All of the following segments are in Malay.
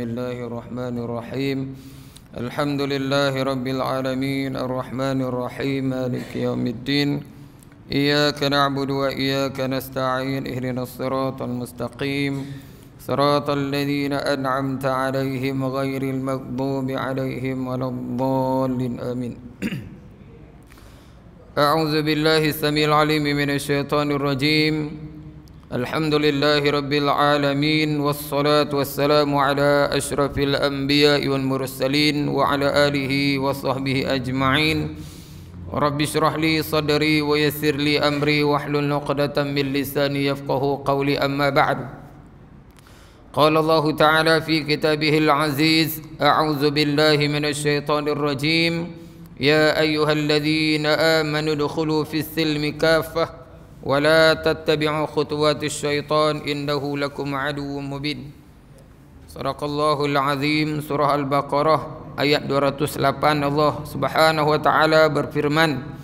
بسم الله الرحمن الرحيم الحمد لله رب العالمين الرحمن الرحيم مالك يوم الدين إياك نعبد وإياك نستعين اهدنا الصراط المستقيم صراط الذين أنعمت عليهم غير المغضوب عليهم ولا الضالين آمين أعوذ بالله السميع العليم من الشيطان الرجيم الحمد لله رب العالمين والصلاة والسلام على أشرف الأنبياء والمرسلين وعلى آله وصحبه أجمعين رب اشرح لي صدري ويسر لي أمري واحلل عقدة من لساني يفقه قولي أما بعد قال الله تعالى في كتابه العزيز أعوذ بالله من الشيطان الرجيم يا أيها الذين آمنوا ادخلوا في السلم كافةً ولا تتبعوا خطوات الشيطان إنه لكم عدو مبين صدق الله العظيم سورة البقرة آية 208 الله سبحانه وتعالى berfirman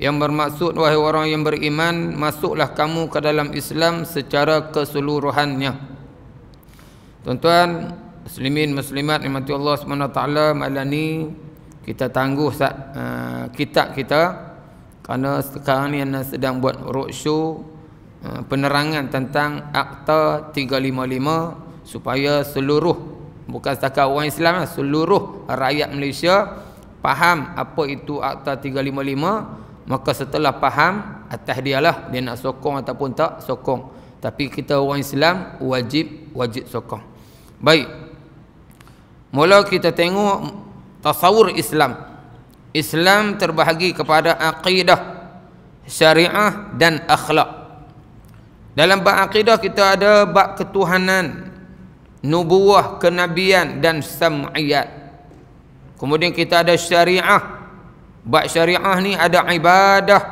yang bermaksud wahai orang yang beriman masuklah kamu ke dalam Islam secara keseluruhannya tuan-tuan muslimin muslimat rahmati Allah Subhanahu wa taala malam ni kita tangguh uh, kitab kita Karena sekarang ni Ana sedang buat roadshow eh, Penerangan tentang Akta 355 Supaya seluruh Bukan setakat orang Islam lah Seluruh rakyat Malaysia Faham apa itu Akta 355 Maka setelah faham Atas dia lah Dia nak sokong ataupun tak Sokong Tapi kita orang Islam Wajib Wajib sokong Baik Mula kita tengok Tasawur Islam Islam terbahagi kepada aqidah, syariah dan akhlak. Dalam bab akidah kita ada bab ketuhanan, nubuah, kenabian dan sam'iyat. Kemudian kita ada syariah. Bab syariah ni ada ibadah,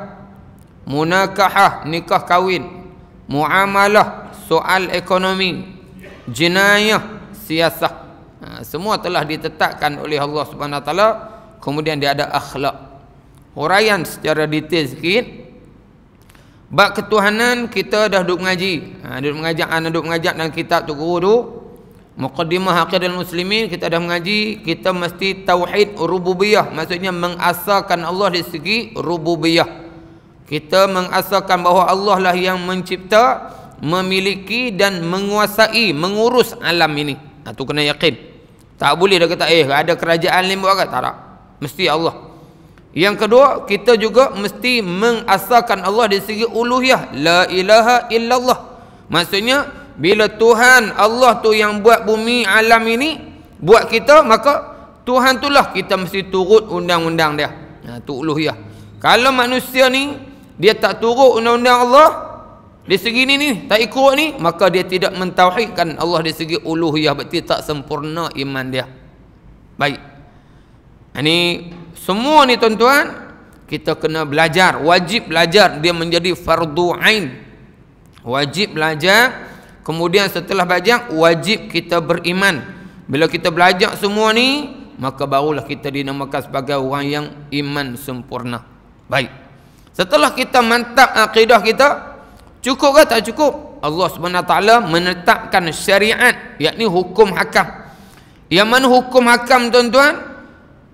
munakahah, nikah kahwin, muamalah, soal ekonomi, jenayah, siasah. Ha, semua telah ditetapkan oleh Allah Subhanahu Wa Taala kemudian dia ada akhlak huraian secara detail sikit bab ketuhanan kita dah duduk mengaji ha, duduk mengajak anak duduk mengajak dalam kitab tu guru tu muqaddimah haqidul muslimin kita dah mengaji kita mesti tauhid rububiyah maksudnya mengasalkan Allah di segi rububiyah kita mengasalkan bahawa Allah lah yang mencipta memiliki dan menguasai mengurus alam ini itu ha, kena yakin tak boleh dah kata eh ada kerajaan lain buat kat tak, tak mesti Allah yang kedua kita juga mesti mengasahkan Allah di segi uluhiyah la ilaha illallah maksudnya bila Tuhan Allah tu yang buat bumi alam ini buat kita maka Tuhan itulah kita mesti turut undang-undang dia ha, tu uluhiyah kalau manusia ni dia tak turut undang-undang Allah di segi ni ni tak ikut ni maka dia tidak mentauhidkan Allah di segi uluhiyah berarti tak sempurna iman dia baik ini ha, semua ni tuan-tuan kita kena belajar, wajib belajar dia menjadi fardu ain. Wajib belajar, kemudian setelah belajar wajib kita beriman. Bila kita belajar semua ni, maka barulah kita dinamakan sebagai orang yang iman sempurna. Baik. Setelah kita mantap akidah kita, cukup ke tak cukup? Allah SWT menetapkan syariat, yakni hukum hakam. Yang mana hukum hakam tuan-tuan?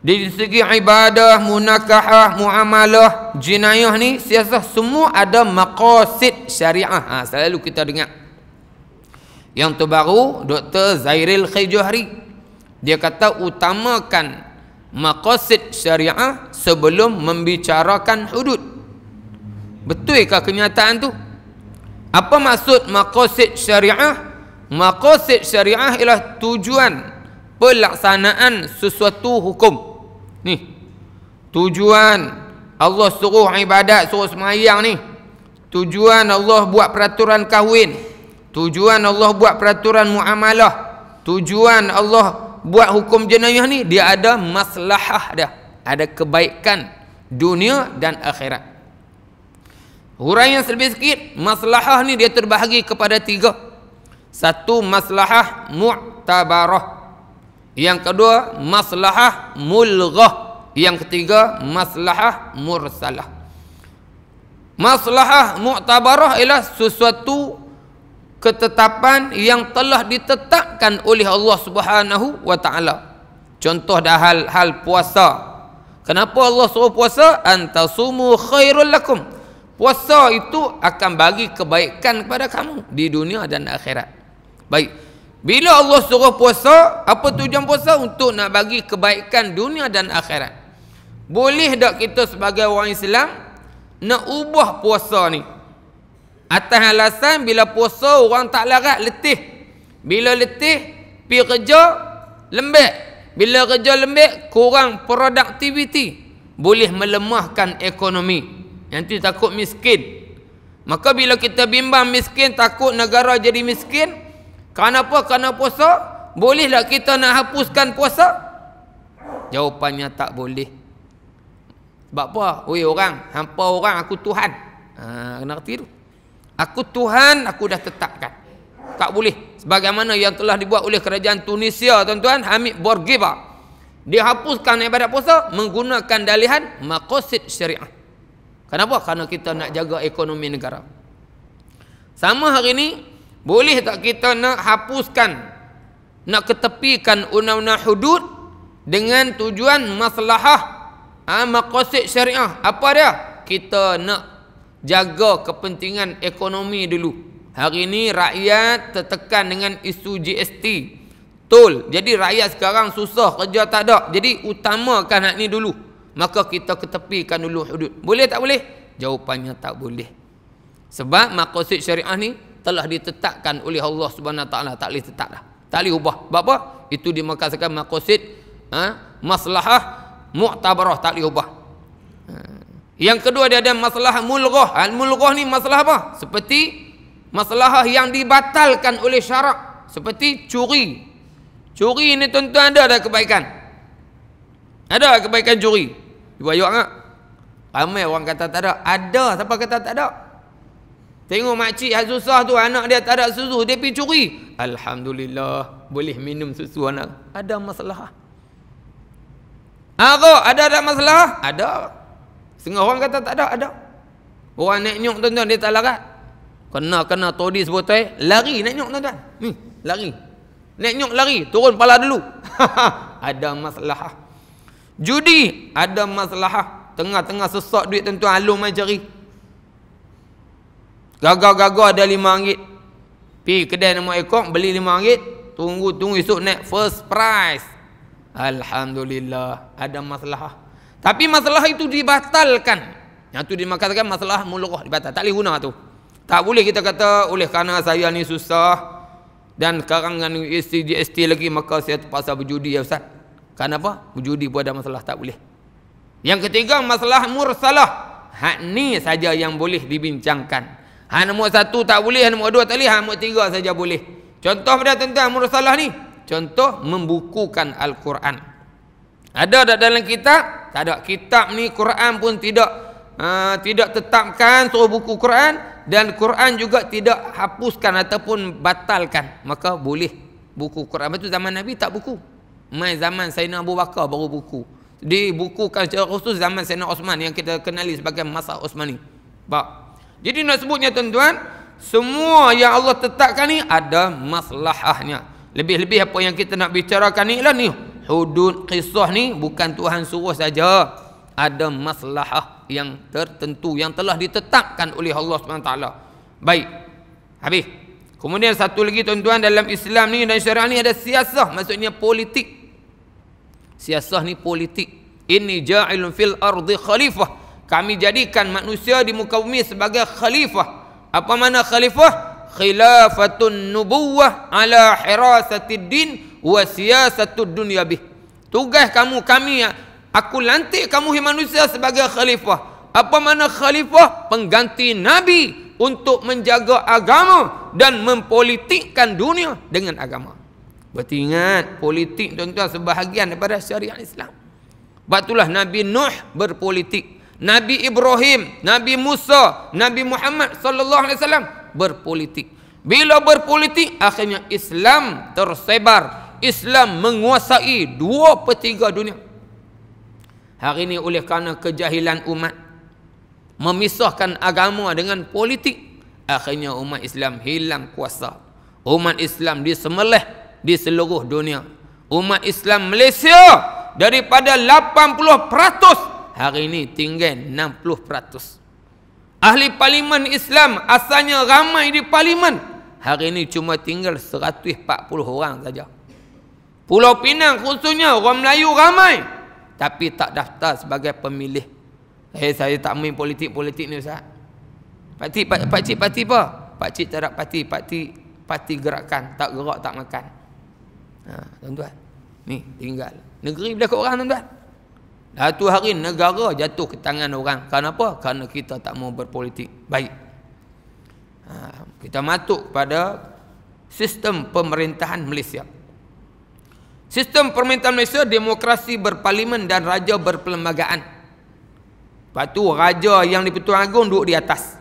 Di segi ibadah, munakahah, muamalah, jinayah ni siasah semua ada maqasid syariah. Ha, selalu kita dengar. Yang terbaru Dr. Zairil Khijohri dia kata utamakan maqasid syariah sebelum membicarakan hudud. Betul ke kenyataan tu? Apa maksud maqasid syariah? Maqasid syariah ialah tujuan pelaksanaan sesuatu hukum. Nih Tujuan Allah suruh ibadat, suruh semayang ni. Tujuan Allah buat peraturan kahwin. Tujuan Allah buat peraturan muamalah. Tujuan Allah buat hukum jenayah ni. Dia ada maslahah dah. Ada kebaikan dunia dan akhirat. Hurai yang selebih sikit, maslahah ni dia terbahagi kepada tiga. Satu, maslahah mu'tabarah. Yang kedua maslahah mulghah. Yang ketiga maslahah mursalah. Maslahah mu'tabarah ialah sesuatu ketetapan yang telah ditetapkan oleh Allah Subhanahu wa taala. Contoh dah hal, hal puasa. Kenapa Allah suruh puasa? Antasumu khairul lakum. Puasa itu akan bagi kebaikan kepada kamu di dunia dan akhirat. Baik. Bila Allah suruh puasa, apa tujuan puasa? Untuk nak bagi kebaikan dunia dan akhirat. Boleh tak kita sebagai orang Islam nak ubah puasa ni? Atas alasan bila puasa orang tak larat letih. Bila letih, pi kerja lembek. Bila kerja lembek, kurang produktiviti. Boleh melemahkan ekonomi. Nanti takut miskin. Maka bila kita bimbang miskin, takut negara jadi miskin, Kenapa? Kerana puasa? Bolehlah kita nak hapuskan puasa? Jawapannya tak boleh. Sebab apa? Oi orang, hampa orang aku Tuhan. Ha, kena reti tu. Aku Tuhan, aku dah tetapkan. Tak boleh. Sebagaimana yang telah dibuat oleh kerajaan Tunisia, tuan-tuan, Hamid Bourguiba. Dihapuskan ibadat puasa menggunakan dalihan makosid syariah. Kenapa? Karena kita nak jaga ekonomi negara. Sama hari ini boleh tak kita nak hapuskan Nak ketepikan undang-undang hudud Dengan tujuan masalahah, ha, ah, Maqasid syariah Apa dia? Kita nak jaga kepentingan ekonomi dulu Hari ini rakyat tertekan dengan isu GST Tol Jadi rakyat sekarang susah kerja tak ada Jadi utamakan hak ni dulu Maka kita ketepikan dulu hudud Boleh tak boleh? Jawapannya tak boleh Sebab maqasid syariah ni telah ditetapkan oleh Allah Subhanahu taala tak boleh tetap dah tak boleh ubah sebab apa itu dimaksudkan maqasid ha? maslahah mu'tabarah tak boleh ubah ha. yang kedua dia ada masalah mulghah al ha, mulghah ni masalah apa seperti masalah yang dibatalkan oleh syarak seperti curi curi ni tentu ada ada kebaikan ada kebaikan curi cuba ayo ah ramai orang kata tak ada ada siapa kata tak ada Tengok makcik yang susah tu anak dia tak ada susu dia pergi curi. Alhamdulillah boleh minum susu anak. Ada masalah. Ada ha, ada ada masalah? Ada. Setengah orang kata tak ada, ada. Orang nak nyok tuan-tuan dia tak larat. Kena kena todi sebotai, lari nak nyok tuan-tuan. Ni, lari. Nak nyok lari, turun pala dulu. ada masalah. Judi ada masalah. Tengah-tengah sesak duit tuan-tuan alu mai jari. Gagal-gagal ada lima ringgit. Pi kedai nama ekor beli lima ringgit. Tunggu-tunggu esok naik first price. Alhamdulillah ada masalah. Tapi masalah itu dibatalkan. Yang itu dimakatakan masalah mulukah dibatal. Tak boleh guna tu. Tak boleh kita kata oleh kerana saya ni susah. Dan sekarang dengan GST-GST lagi maka saya terpaksa berjudi ya Ustaz. Kenapa? Berjudi pun ada masalah tak boleh. Yang ketiga masalah mursalah. Hak ni saja yang boleh dibincangkan. Ha nombor satu tak boleh, nombor dua tak boleh, ha nombor tiga saja boleh. Contoh pada tentang mursalah ni. Contoh membukukan Al-Quran. Ada tak dalam kitab? Tak ada. Kitab ni Quran pun tidak uh, tidak tetapkan suruh buku Quran dan Quran juga tidak hapuskan ataupun batalkan. Maka boleh buku Quran. Betul zaman Nabi tak buku. Mai zaman Sayyidina Abu Bakar baru buku. Dibukukan secara khusus zaman Sayyidina Osman yang kita kenali sebagai masa Osmani. Bak. Jadi nak sebutnya tuan-tuan, semua yang Allah tetapkan ni ada maslahahnya. Lebih-lebih apa yang kita nak bicarakan ni lah ni. Hudud kisah ni bukan Tuhan suruh saja. Ada maslahah yang tertentu yang telah ditetapkan oleh Allah SWT. Baik. Habis. Kemudian satu lagi tuan-tuan dalam Islam ni dan syariah ni ada siasah. Maksudnya politik. Siasah ni politik. Ini ja'ilun fil ardi khalifah kami jadikan manusia di muka bumi sebagai khalifah apa mana khalifah khilafatun nubuwah ala hirasatid din wa siyasatud dunya bih tugas kamu kami aku lantik kamu hi manusia sebagai khalifah apa mana khalifah pengganti nabi untuk menjaga agama dan mempolitikkan dunia dengan agama Berarti ingat politik tuan-tuan sebahagian daripada syariat Islam. Sebab itulah Nabi Nuh berpolitik. Nabi Ibrahim, Nabi Musa, Nabi Muhammad sallallahu alaihi wasallam berpolitik. Bila berpolitik akhirnya Islam tersebar. Islam menguasai dua per dunia. Hari ini oleh kerana kejahilan umat memisahkan agama dengan politik akhirnya umat Islam hilang kuasa. Umat Islam disemelih di seluruh dunia. Umat Islam Malaysia daripada 80% hari ini tinggal 60%. Ahli parlimen Islam asalnya ramai di parlimen, hari ini cuma tinggal 140 orang saja. Pulau Pinang khususnya orang Melayu ramai tapi tak daftar sebagai pemilih. Eh saya tak main politik-politik ni Ustaz. Pak cik pak, pak parti apa? Pak cik tak ada parti, pak parti gerakan, tak gerak tak makan. Ha, tuan-tuan. Ni tinggal. Negeri berdekat orang tuan-tuan. Satu hari negara jatuh ke tangan orang. Kenapa? Kerana kita tak mau berpolitik baik. Ha, kita matuk pada sistem pemerintahan Malaysia. Sistem pemerintahan Malaysia demokrasi berparlimen dan raja berperlembagaan. Lepas tu raja yang di-Pertuan Agong duduk di atas.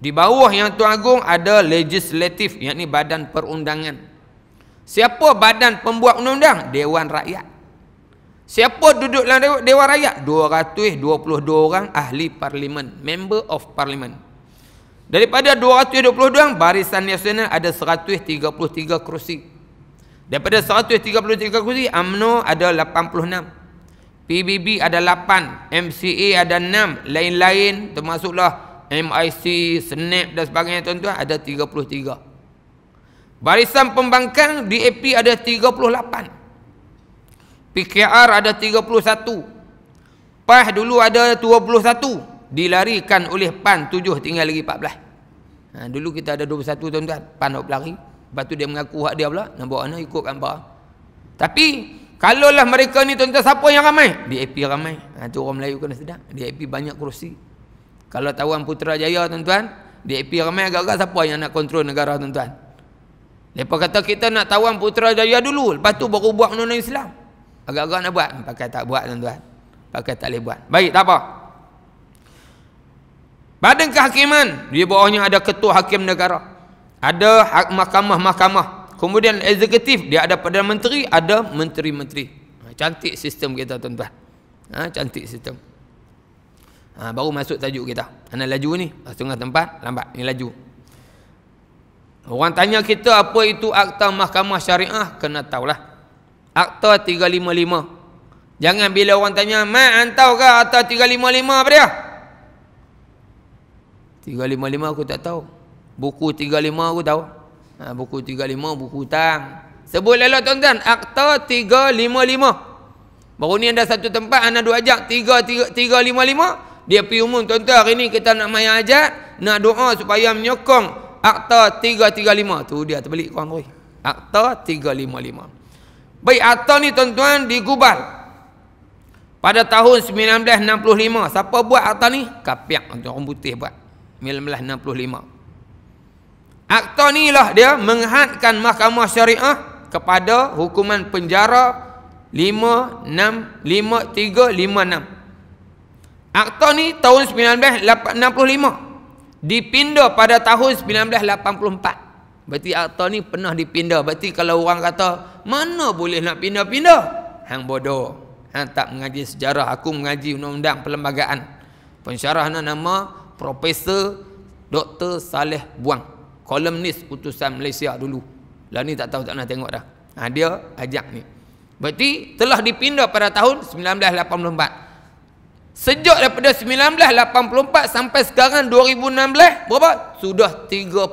Di bawah yang Tuan Agong ada legislatif yakni badan perundangan. Siapa badan pembuat undang-undang? Dewan Rakyat. Siapa duduk dalam dewan, dewan rakyat? 222 orang ahli parlimen, member of parlimen. Daripada 222 orang, barisan nasional ada 133 kerusi. Daripada 133 kerusi, AMNO ada 86. PBB ada 8, MCA ada 6, lain-lain termasuklah MIC, SNAP dan sebagainya tuan-tuan ada 33. Barisan pembangkang DAP ada 38. PKR ada 31 PAH dulu ada 21 dilarikan oleh PAN 7 tinggal lagi 14 ha, dulu kita ada 21 tuan-tuan PAN nak lari lepas tu dia mengaku hak dia pula nak buat anak ikut gambar tapi kalaulah mereka ni tuan-tuan siapa yang ramai DAP ramai ha, tu orang Melayu kena sedap DAP banyak kerusi kalau tawan putera jaya tuan-tuan DAP ramai agak-agak siapa yang nak kontrol negara tuan-tuan mereka kata kita nak tawan putera jaya dulu lepas tu baru buat undang-undang Islam Agak-agak nak buat. Pakai tak buat tuan-tuan. Pakai tak boleh buat. Baik, tak apa. Badan kehakiman. Di bawahnya ada ketua hakim negara. Ada hak mahkamah-mahkamah. Kemudian eksekutif. Dia ada pada Menteri, ada Menteri-Menteri. Ha, cantik sistem kita tuan-tuan. Ha, cantik sistem. Ha, baru masuk tajuk kita. Anak laju ni. Ah, setengah tempat, lambat. Ini laju. Orang tanya kita apa itu akta mahkamah syariah, kena tahulah. Akta 355. Jangan bila orang tanya, "Mak antau ke akta 355 apa dia?" 355 aku tak tahu. Buku 35 aku tahu. Ha, buku 35 buku hutang. Sebut lelak tuan-tuan, akta 355. Baru ni ada satu tempat anak dua ajak 355. Dia pergi umum tuan-tuan hari ni kita nak main ajak, nak doa supaya menyokong akta 335 tu dia terbalik kau angoi. Akta 355. Bayat ni tuan-tuan digubal pada tahun 1965. Siapa buat akta ni? Kapiak orang putih buat. 1965. Akta ni lah dia menghadkan mahkamah syariah kepada hukuman penjara 5356. Akta ni tahun 1965 dipindah pada tahun 1984. Berarti akta ni pernah dipindah. Berarti kalau orang kata, mana boleh nak pindah-pindah? Hang bodoh. Hang tak mengaji sejarah. Aku mengaji undang-undang perlembagaan. Pensyarahnya nama Profesor Dr. Saleh Buang. Kolumnis putusan Malaysia dulu. Lah ni tak tahu tak nak tengok dah. Ha, dia ajak ni. Berarti telah dipindah pada tahun 1984. Sejak daripada 1984 sampai sekarang 2016 berapa? Sudah 32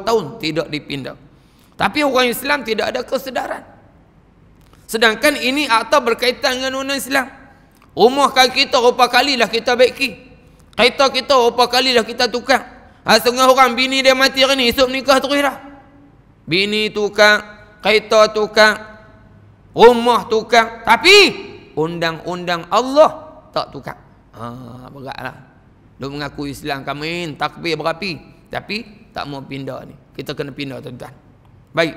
tahun tidak dipindah. Tapi orang Islam tidak ada kesedaran. Sedangkan ini akta berkaitan dengan undang Islam. Rumah kan kita berapa kali lah kita baiki. Kereta kita berapa kali lah kita tukar. Ha, setengah orang bini dia mati hari ni, esok nikah terus dah. Bini tukar, kereta tukar, rumah tukar. Tapi undang-undang Allah tak tukar. Ha, beratlah. Duk mengaku Islam kami, takbir berapi. Tapi tak mau pindah ni. Kita kena pindah tuan-tuan. Baik.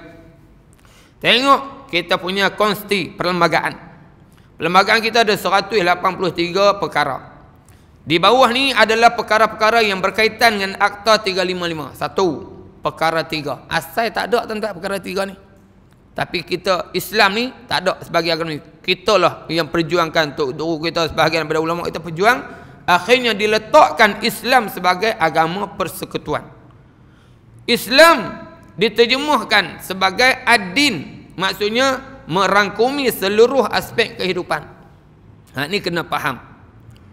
Tengok kita punya konsti perlembagaan. Perlembagaan kita ada 183 perkara. Di bawah ni adalah perkara-perkara yang berkaitan dengan Akta 355. Satu, perkara tiga. Asal tak ada tentang perkara tiga ni. Tapi kita Islam ni tak ada sebagai agama ni. Kita lah yang perjuangkan untuk guru kita sebahagian daripada ulama kita perjuang akhirnya diletakkan Islam sebagai agama persekutuan. Islam diterjemahkan sebagai ad-din maksudnya merangkumi seluruh aspek kehidupan. Ha ni kena faham.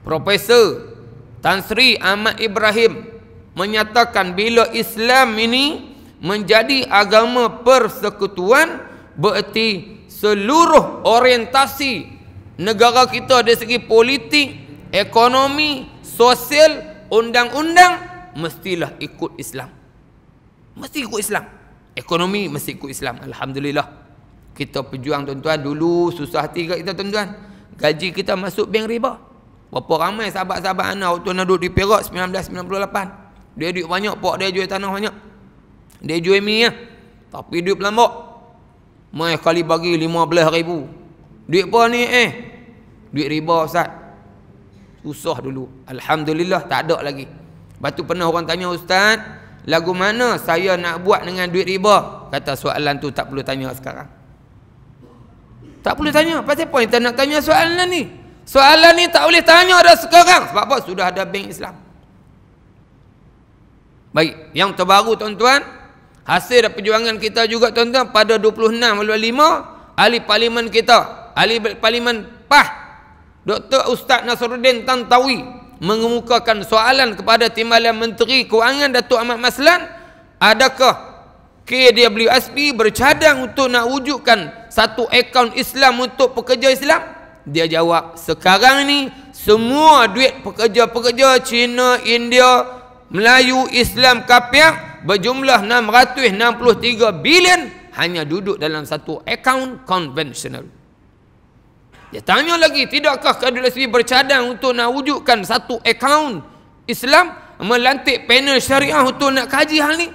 Profesor Tan Sri Ahmad Ibrahim menyatakan bila Islam ini menjadi agama persekutuan bererti seluruh orientasi negara kita dari segi politik, ekonomi, sosial, undang-undang mestilah ikut Islam. Mesti ikut Islam. Ekonomi mesti ikut Islam. Alhamdulillah. Kita pejuang tuan-tuan dulu susah hati kita tuan-tuan. Gaji kita masuk bank riba. Berapa ramai sahabat-sahabat anak waktu nak duduk di Perak 1998. Dia duit banyak, pak dia jual tanah banyak. Dia jual mie ya. Tapi duit pelambak. Mai kali bagi lima belah ribu. Duit apa ni eh? Duit riba Ustaz. Susah dulu. Alhamdulillah tak ada lagi. Lepas tu pernah orang tanya Ustaz. Lagu mana saya nak buat dengan duit riba? Kata soalan tu tak perlu tanya sekarang. Tak perlu tanya. Pasal apa yang nak tanya soalan ni? Soalan ni tak boleh tanya dah sekarang. Sebab apa? Sudah ada bank Islam. Baik. Yang terbaru tuan-tuan. Hasil perjuangan kita juga tuan-tuan pada 26-25 Ahli Parlimen kita Ahli Parlimen PAH Dr. Ustaz Nasruddin Tantawi Mengemukakan soalan kepada Timbalan Menteri kewangan Datuk Ahmad Maslan Adakah KWSP bercadang untuk nak wujudkan Satu akaun Islam untuk pekerja Islam? Dia jawab sekarang ni semua duit pekerja-pekerja Cina, India, Melayu, Islam, Kapiak berjumlah 663 bilion hanya duduk dalam satu akaun konvensional. Dia tanya lagi, tidakkah Kadulah Seri bercadang untuk nak wujudkan satu akaun Islam melantik panel syariah untuk nak kaji hal ni?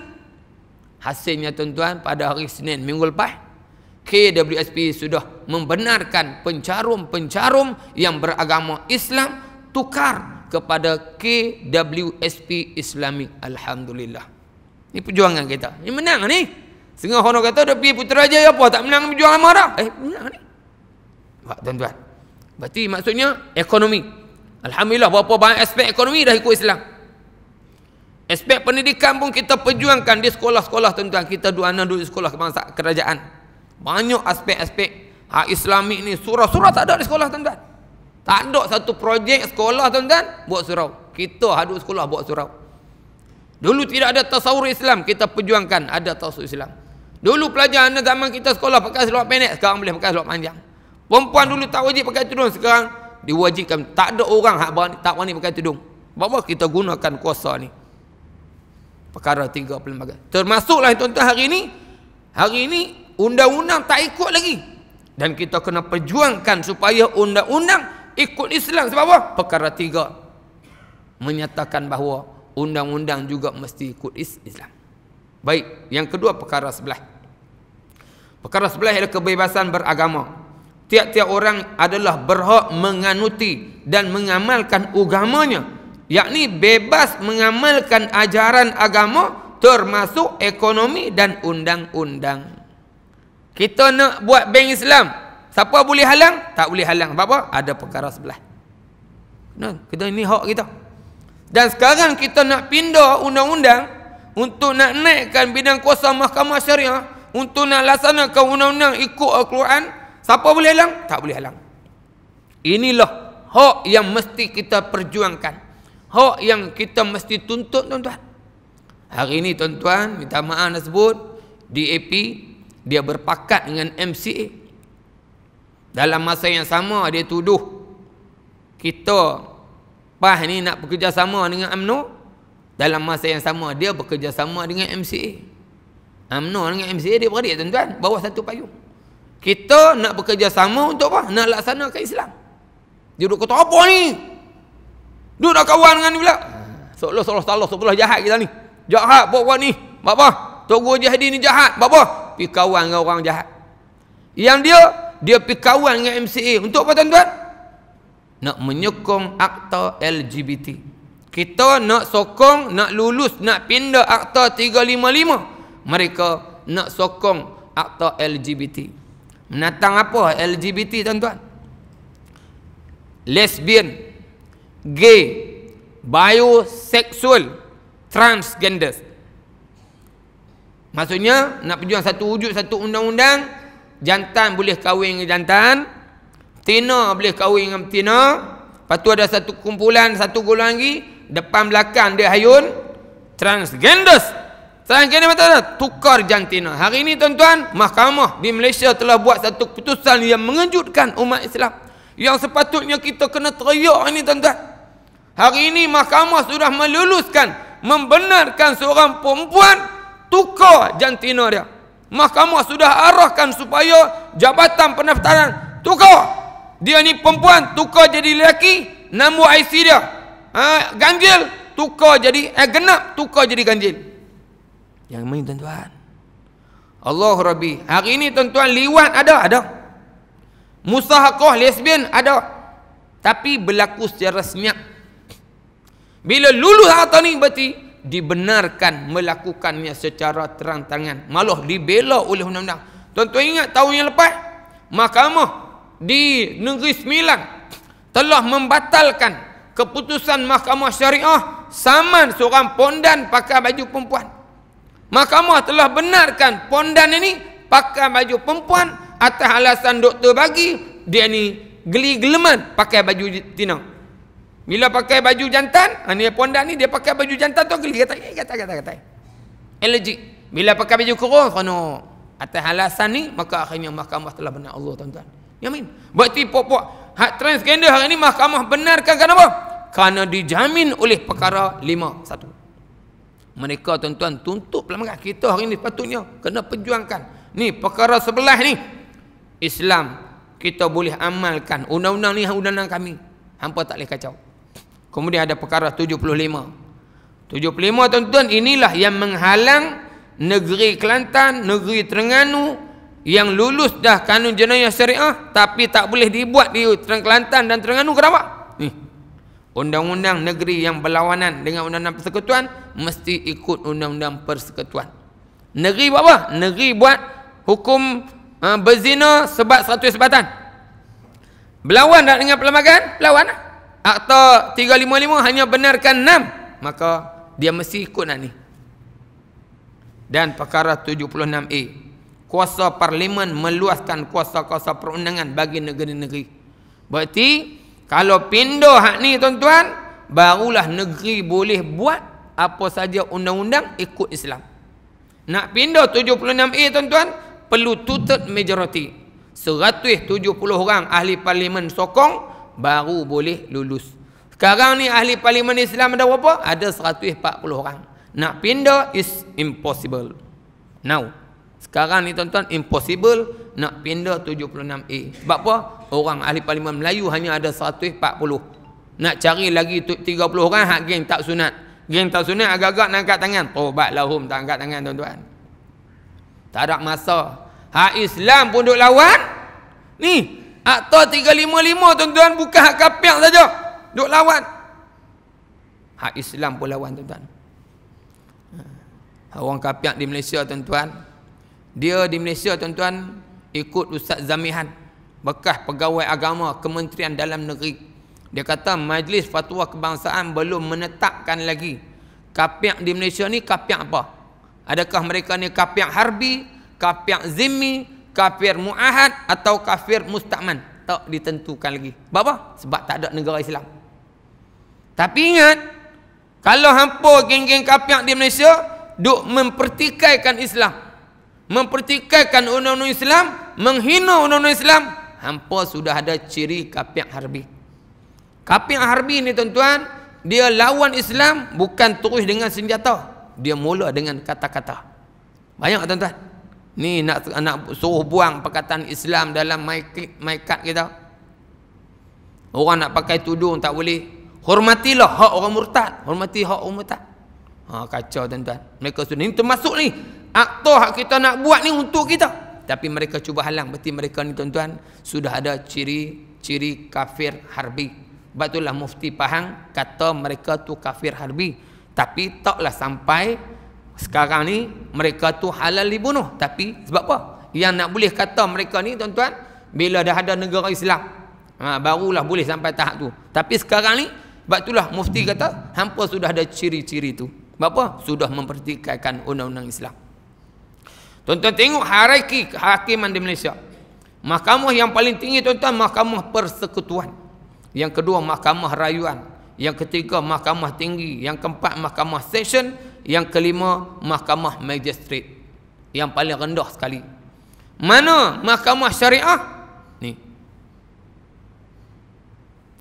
Hasilnya tuan-tuan pada hari Senin minggu lepas KWSP sudah membenarkan pencarum-pencarum yang beragama Islam tukar kepada KWSP Islamik Alhamdulillah. Ini perjuangan kita. Ini menang ni. Setengah orang kata dah pergi putera je ya apa tak menang berjuang lama dah. Eh menang ni. Pak tuan-tuan. Berarti maksudnya ekonomi. Alhamdulillah berapa banyak aspek ekonomi dah ikut Islam. Aspek pendidikan pun kita perjuangkan di sekolah-sekolah tuan-tuan. Kita dua anak duduk di sekolah kerajaan. Banyak aspek-aspek hak islamik ni surah-surah tak ada di sekolah tuan-tuan. Tak ada satu projek sekolah tuan-tuan buat surau. Kita haduk sekolah buat surau. Dulu tidak ada tasawur Islam, kita perjuangkan ada tasawur Islam. Dulu pelajaran zaman kita sekolah pakai seluar pendek, sekarang boleh pakai seluar panjang. Perempuan dulu tak wajib pakai tudung, sekarang diwajibkan. Tak ada orang hak berani, tak berani pakai tudung. Bapa kita gunakan kuasa ni. Perkara tiga pelbagai Termasuklah tuan-tuan hari ini, hari ini undang-undang tak ikut lagi. Dan kita kena perjuangkan supaya undang-undang ikut Islam. Sebab apa? Perkara tiga. Menyatakan bahawa undang-undang juga mesti ikut Islam. Baik, yang kedua perkara sebelah. Perkara sebelah adalah kebebasan beragama. Tiap-tiap orang adalah berhak menganuti dan mengamalkan agamanya. Yakni bebas mengamalkan ajaran agama termasuk ekonomi dan undang-undang. Kita nak buat bank Islam. Siapa boleh halang? Tak boleh halang. Sebab apa? Ada perkara sebelah. Nah, kita ini hak kita. Dan sekarang kita nak pindah undang-undang untuk nak naikkan bidang kuasa mahkamah syariah untuk nak laksanakan undang-undang ikut Al-Quran, siapa boleh halang? Tak boleh halang. Inilah hak yang mesti kita perjuangkan. Hak yang kita mesti tuntut tuan-tuan. Hari ini tuan-tuan, minta maaf nak sebut, DAP dia berpakat dengan MCA. Dalam masa yang sama dia tuduh kita PAH ni nak bekerjasama dengan UMNO dalam masa yang sama dia bekerjasama dengan MCA UMNO dengan MCA dia beradik tuan-tuan bawah satu payung kita nak bekerjasama untuk apa? nak laksanakan Islam dia duduk kata apa ni? duduk nak kawan dengan ni pula seolah seolah salah seolah jahat kita ni jahat buat-buat ni buat apa? Tok Guru Jahdi ni jahat buat apa? pergi kawan dengan orang jahat yang dia dia pergi kawan dengan MCA untuk apa tuan-tuan? nak menyokong akta LGBT. Kita nak sokong, nak lulus, nak pindah akta 355. Mereka nak sokong akta LGBT. Menatang apa LGBT tuan-tuan? Lesbian, gay, bioseksual, transgender. Maksudnya nak perjuang satu wujud satu undang-undang jantan boleh kahwin dengan jantan, Tina boleh kahwin dengan betina. Lepas tu ada satu kumpulan, satu golongan lagi. Depan belakang dia hayun. Transgender. Transgender macam Tukar jantina. Hari ini tuan-tuan, mahkamah di Malaysia telah buat satu keputusan yang mengejutkan umat Islam. Yang sepatutnya kita kena teriak ini tuan-tuan. Hari ini mahkamah sudah meluluskan, membenarkan seorang perempuan tukar jantina dia. Mahkamah sudah arahkan supaya jabatan pendaftaran tukar dia ni perempuan tukar jadi lelaki nombor IC dia ha, ganjil tukar jadi eh, genap tukar jadi ganjil yang main tuan-tuan Allah Rabbi hari ini tuan-tuan liwat ada ada musahakoh lesbian ada tapi berlaku secara senyap bila lulus harta ni berarti dibenarkan melakukannya secara terang-terangan malah dibela oleh undang-undang tuan-tuan ingat tahun yang lepas mahkamah di negeri Semilan telah membatalkan keputusan mahkamah syariah saman seorang pondan pakai baju perempuan. Mahkamah telah benarkan pondan ini pakai baju perempuan atas alasan doktor bagi dia ni geli geleman pakai baju tina. Bila pakai baju jantan, ha, ni pondan ni dia pakai baju jantan tu geli kata kata eh, kata kata. Allergic. Eh, Bila pakai baju kurung, kono atas alasan ni maka akhirnya mahkamah telah benar Allah tuan-tuan. Yamin. Berarti pokok puak hak transgender hari ini mahkamah benarkan kenapa? Karena dijamin oleh perkara lima satu. Mereka tuan-tuan tuntut pelanggan kita hari ini sepatutnya kena perjuangkan. Ni perkara sebelah ni. Islam kita boleh amalkan undang-undang ni undang-undang kami. Hampa tak boleh kacau. Kemudian ada perkara 75. 75 tuan-tuan inilah yang menghalang negeri Kelantan, negeri Terengganu, yang lulus dah kanun jenayah syariah tapi tak boleh dibuat di Terengganu, Kelantan dan Terengganu kenapa? Ni. Undang-undang negeri yang berlawanan dengan undang-undang persekutuan mesti ikut undang-undang persekutuan. Negeri buat apa? Negeri buat hukum uh, berzina sebab satu sebatan. Berlawan tak dengan perlembagaan? Berlawan lah. Akta 355 hanya benarkan 6. Maka dia mesti ikut lah ni. Dan perkara 76A kuasa parlimen meluaskan kuasa-kuasa perundangan bagi negeri-negeri. Berarti kalau pindah hak ni tuan-tuan, barulah negeri boleh buat apa saja undang-undang ikut Islam. Nak pindah 76A tuan-tuan, perlu tutup majoriti. 170 orang ahli parlimen sokong baru boleh lulus. Sekarang ni ahli parlimen Islam ada berapa? Ada 140 orang. Nak pindah is impossible. Now. Sekarang ni tuan-tuan impossible nak pindah 76A. Sebab apa? Orang ahli parlimen Melayu hanya ada 140. Nak cari lagi 30 orang hak geng tak sunat. Geng tak sunat agak-agak nak angkat tangan. Tobat lahum tak angkat tangan tuan-tuan. Tak ada masa. Hak Islam pun duk lawan. Ni, Akta 355 tuan-tuan bukan hak kapiak saja. Duk lawan. Hak Islam pun lawan tuan-tuan. Ha. Orang kapiak di Malaysia tuan-tuan, dia di Malaysia tuan-tuan ikut Ustaz Zamihan bekas pegawai agama Kementerian Dalam Negeri. Dia kata Majlis Fatwa Kebangsaan belum menetapkan lagi kapiak di Malaysia ni kapiak apa? Adakah mereka ni kapiak harbi, kapiak zimmi, kafir muahad atau kafir mustaman? Tak ditentukan lagi. Sebab apa? Sebab tak ada negara Islam. Tapi ingat, kalau hampa geng-geng kapiak di Malaysia duk mempertikaikan Islam, mempertikaikan undang-undang Islam, menghina undang-undang Islam, hampa sudah ada ciri kapiak harbi. Kapiak harbi ni tuan-tuan, dia lawan Islam bukan terus dengan senjata. Dia mula dengan kata-kata. Banyak tuan-tuan. Ni nak anak suruh buang perkataan Islam dalam maikat kita. Orang nak pakai tudung tak boleh. Hormatilah hak orang murtad. Hormati hak orang murtad. Ha, kacau tuan-tuan. Mereka sudah ini termasuk ni Akta hak kita nak buat ni untuk kita. Tapi mereka cuba halang. Berarti mereka ni tuan-tuan sudah ada ciri-ciri kafir harbi. Sebab itulah mufti Pahang kata mereka tu kafir harbi. Tapi taklah sampai sekarang ni mereka tu halal dibunuh. Tapi sebab apa? Yang nak boleh kata mereka ni tuan-tuan bila dah ada negara Islam. Ha, barulah boleh sampai tahap tu. Tapi sekarang ni sebab mufti kata hampa sudah ada ciri-ciri tu. Sebab apa? Sudah mempertikaikan undang-undang Islam. Tonton tengok hierarki kehakiman di Malaysia. Mahkamah yang paling tinggi tuan-tuan mahkamah persekutuan. Yang kedua mahkamah rayuan. Yang ketiga mahkamah tinggi. Yang keempat mahkamah session. Yang kelima mahkamah magistrate. Yang paling rendah sekali. Mana mahkamah syariah? Ni.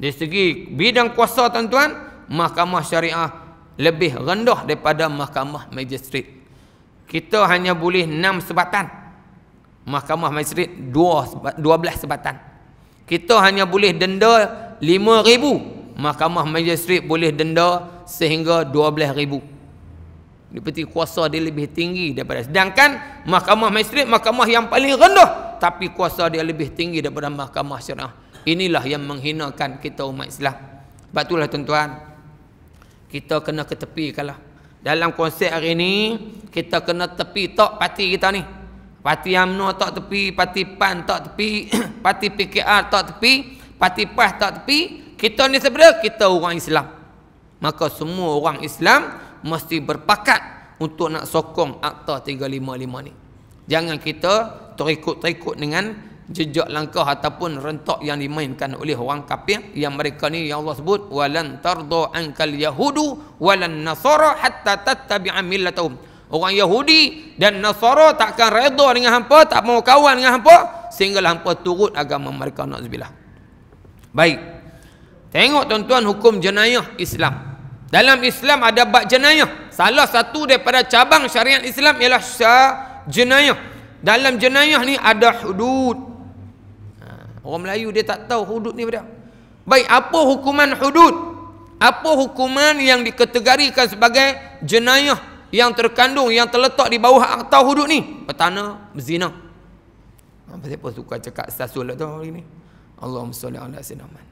Dari segi bidang kuasa tuan-tuan, mahkamah syariah lebih rendah daripada mahkamah magistrate kita hanya boleh 6 sebatan mahkamah masjid 2 12 sebatan kita hanya boleh denda ribu, mahkamah majistret boleh denda sehingga 12000 Dipeti kuasa dia lebih tinggi daripada sedangkan mahkamah majistret mahkamah yang paling rendah tapi kuasa dia lebih tinggi daripada mahkamah syariah inilah yang menghinakan kita umat Islam sebab itulah tuan-tuan kita kena ketepikanlah dalam konsep hari ini kita kena tepi tok parti kita ni. Parti UMNO tak tepi, parti PAN tak tepi, parti PKR tak tepi, parti PAS tak tepi. Kita ni sebenarnya kita orang Islam. Maka semua orang Islam mesti berpakat untuk nak sokong Akta 355 ni. Jangan kita terikut-terikut dengan jejak langkah ataupun rentak yang dimainkan oleh orang kafir yang mereka ni yang Allah sebut walan tardu ankal yahudu walan nasara hatta tattabi'a millatahum orang yahudi dan nasara takkan redha dengan hampa tak mau kawan dengan hampa sehingga hampa turut agama mereka nak zbilah baik tengok tuan-tuan hukum jenayah Islam dalam Islam ada bab jenayah salah satu daripada cabang syariat Islam ialah jenayah dalam jenayah ni ada hudud Orang Melayu dia tak tahu hudud ni pada. Baik, apa hukuman hudud? Apa hukuman yang dikategorikan sebagai jenayah yang terkandung yang terletak di bawah akta hudud ni? petana berzina. Apa siapa suka cakap sasul tu hari ni? Allahumma salli ala sayyidina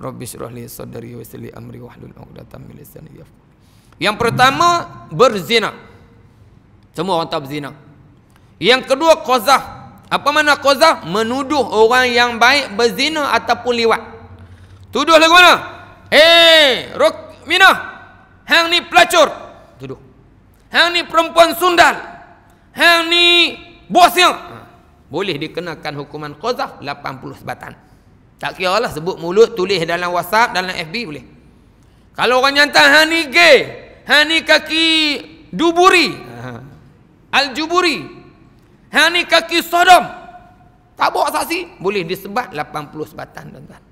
Rabbi syrah li sadri wa yassir amri wahlul 'uqdatam min lisani Yang pertama, berzina. Semua orang tahu berzina. Yang kedua, qazah. Apa mana qazah? Menuduh orang yang baik berzina ataupun liwat. Tuduh lagi mana? Hei, Ruk Minah. Hang ni pelacur. Tuduh. Hang ni perempuan sundal. Hang ni bosnya. Ha. Boleh dikenakan hukuman qazah 80 sebatan. Tak kira lah sebut mulut, tulis dalam WhatsApp, dalam FB boleh. Kalau orang nyantar, hang ni gay. Hang ni kaki duburi. Ha. Aljuburi. Aljuburi. Hani kaki Sodom. Tak bawa saksi. Boleh disebat 80 sebatan tuan-tuan.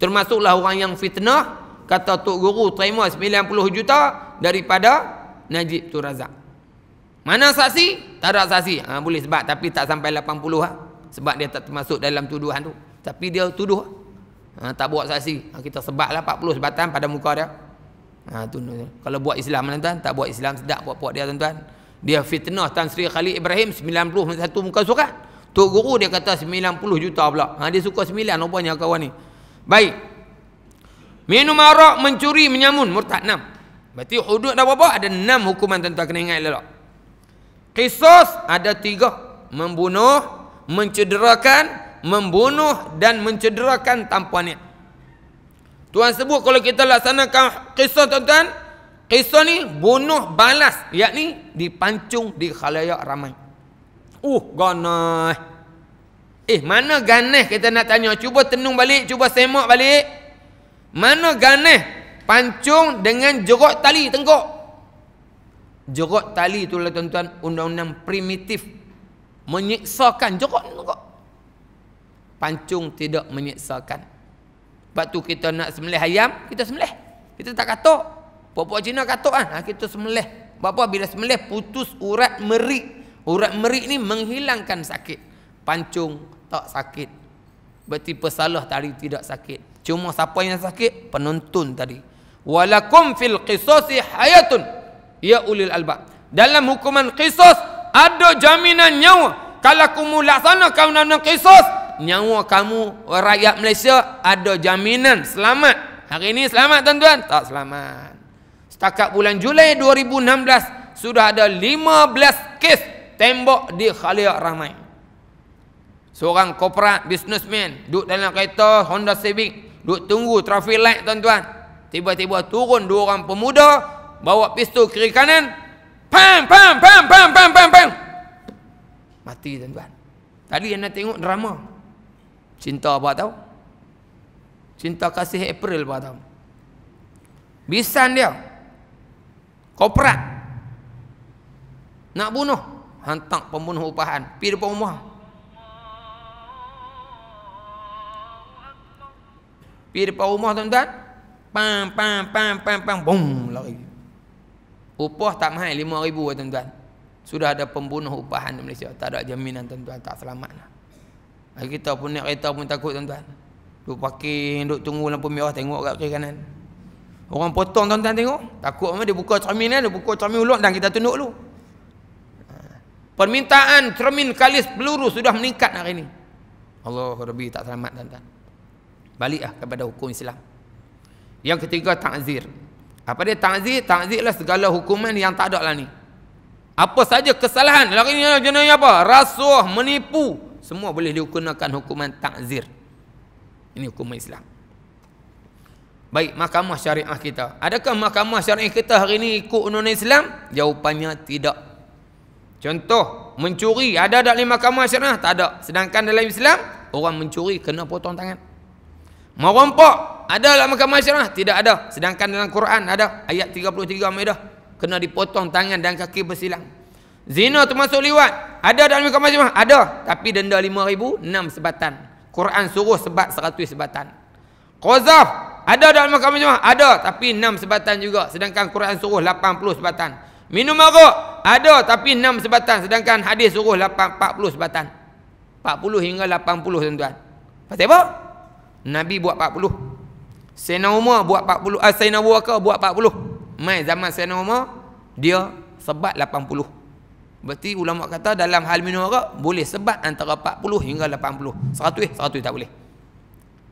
Termasuklah orang yang fitnah. Kata Tok Guru terima 90 juta daripada Najib Tu Razak. Mana saksi? Tak ada saksi. Ha, boleh sebat tapi tak sampai 80 lah. Ha. Sebab dia tak termasuk dalam tuduhan tu. Tapi dia tuduh. Ha, ha tak buat saksi. Ha, kita sebatlah 40 sebatan pada muka dia. Ha, tu, kalau buat Islam tuan-tuan. Tak buat Islam sedap buat-buat dia tuan-tuan dia fitnah Tan Sri Khalid Ibrahim 91 muka surat Tok Guru dia kata 90 juta pula ha, dia suka 9 rupanya kawan ni baik minum arak mencuri menyamun murtad 6 berarti hudud dah berapa ada 6 hukuman tentang kena ingat lelak kisos ada 3 membunuh mencederakan membunuh dan mencederakan tanpa niat Tuhan sebut kalau kita laksanakan kisah tuan-tuan Kisah ni bunuh balas. Yak ni dipancung di khalayak ramai. Uh, ganas. Eh, mana ganas kita nak tanya. Cuba tenung balik, cuba semak balik. Mana ganas pancung dengan jeruk tali tengkok? Jeruk tali tu lah tuan-tuan, undang-undang primitif. Menyiksakan jeruk tengkok. Pancung tidak menyiksakan. Sebab tu kita nak semelih ayam, kita semelih. Kita tak katok. Puak-puak Cina katuk kan? Ah, kita semelih. Bapa bila semelih putus urat merik. Urat merik ni menghilangkan sakit. Pancung tak sakit. Berarti pesalah tadi tidak sakit. Cuma siapa yang sakit? Penonton tadi. Walakum fil qisasi hayatun. Ya ulil albab. Dalam hukuman qisas ada jaminan nyawa. Kalau kamu laksanakan undang-undang qisas, nyawa kamu rakyat Malaysia ada jaminan selamat. Hari ini selamat tuan-tuan? Tak selamat. Setakat bulan Julai 2016 sudah ada 15 kes tembok di khalayak ramai. Seorang korporat businessman duduk dalam kereta Honda Civic, duduk tunggu traffic light tuan-tuan. Tiba-tiba turun dua orang pemuda bawa pistol kiri kanan. Pam pam pam pam pam pam pam. Mati tuan-tuan. Tadi anda tengok drama. Cinta apa tahu? Cinta kasih April apa tahu? Bisan dia. Koprak. Nak bunuh. Hantar pembunuh upahan. Pergi depan rumah. Pergi depan rumah tuan-tuan. Pam, pam, pam, pam, pam. boom lari. Upah tak mahal. Lima ribu tuan-tuan. Sudah ada pembunuh upahan di Malaysia. Tak ada jaminan tuan-tuan. Tak selamat. Lah. Kita pun nak kereta pun takut tuan-tuan. Duk parking, duk tunggu lampu merah tengok kat kiri kanan. Orang potong tuan-tuan tengok. Takut dia buka cermin kan, dia buka cermin ulut dan kita tunduk dulu. Permintaan cermin kalis peluru sudah meningkat hari ini. Allah Rabbi tak selamat tuan-tuan. Baliklah kepada hukum Islam. Yang ketiga takzir. Apa dia takzir? Takzirlah segala hukuman yang tak ada lah ni. Apa saja kesalahan. Lagi ni lah jenis apa? Rasuah, menipu. Semua boleh dikenakan hukuman takzir. Ini hukuman Islam. Baik mahkamah syariah kita. Adakah mahkamah syariah kita hari ini ikut undang Islam? Jawapannya tidak. Contoh, mencuri ada tak di mahkamah syariah? Tak ada. Sedangkan dalam Islam, orang mencuri kena potong tangan. Merompak, ada dalam mahkamah syariah? Tidak ada. Sedangkan dalam Quran ada ayat 33 Maidah, kena dipotong tangan dan kaki bersilang. Zina termasuk liwat. Ada dalam mahkamah syariah? Ada. Tapi denda 5000, 6 sebatan. Quran suruh sebat 100 sebatan. Qazaf, ada dalam makam jemaah? Ada. Tapi 6 sebatan juga. Sedangkan Quran suruh 80 sebatan. Minum marak? Ada. Tapi 6 sebatan. Sedangkan hadis suruh 40 sebatan. 40 hingga 80 tuan-tuan. Pasal apa? Nabi buat 40. Sayyidina Umar buat 40. Ah, Sayyidina Abu Bakar buat 40. Mai zaman Sayyidina Umar, dia sebat 80. Berarti ulama kata dalam hal minum arak boleh sebat antara 40 hingga 80. 100 eh, 100 tak boleh.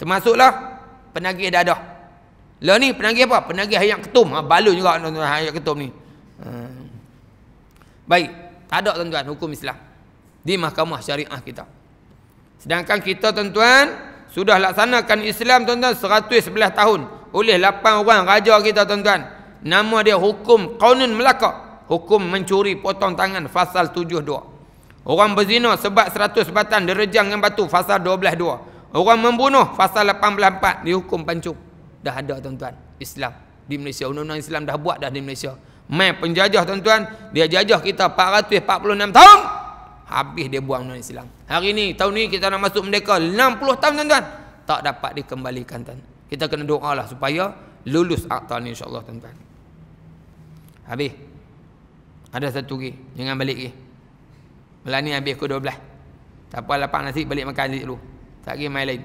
Termasuklah penagih dadah. Lah ni penagih apa? Penagih ayat ketum. Ha, balut juga tuan-tuan ayat ketum ni. Hmm. Baik. Tak ada tuan-tuan hukum Islam. Di mahkamah syariah kita. Sedangkan kita tuan-tuan sudah laksanakan Islam tuan-tuan 111 tahun. Oleh 8 orang raja kita tuan-tuan. Nama dia hukum Qanun Melaka. Hukum mencuri potong tangan fasal 72. Orang berzina sebab 100 batan derejang dengan batu fasal 12 2. Orang membunuh pasal 84 dihukum pancung. Dah ada tuan-tuan Islam di Malaysia. Undang-undang Islam dah buat dah di Malaysia. Mai penjajah tuan-tuan, dia jajah kita 446 tahun. Habis dia buang undang undang Islam. Hari ini, tahun ini kita nak masuk merdeka 60 tahun tuan-tuan. Tak dapat dikembalikan tuan. Kita kena doa supaya lulus akta ni insyaAllah tuan-tuan. Habis. Ada satu lagi. Jangan balik lagi. Malam ni habis ke 12. Tak apa lapang nasi balik makan nasi dulu. Tak kira main lain.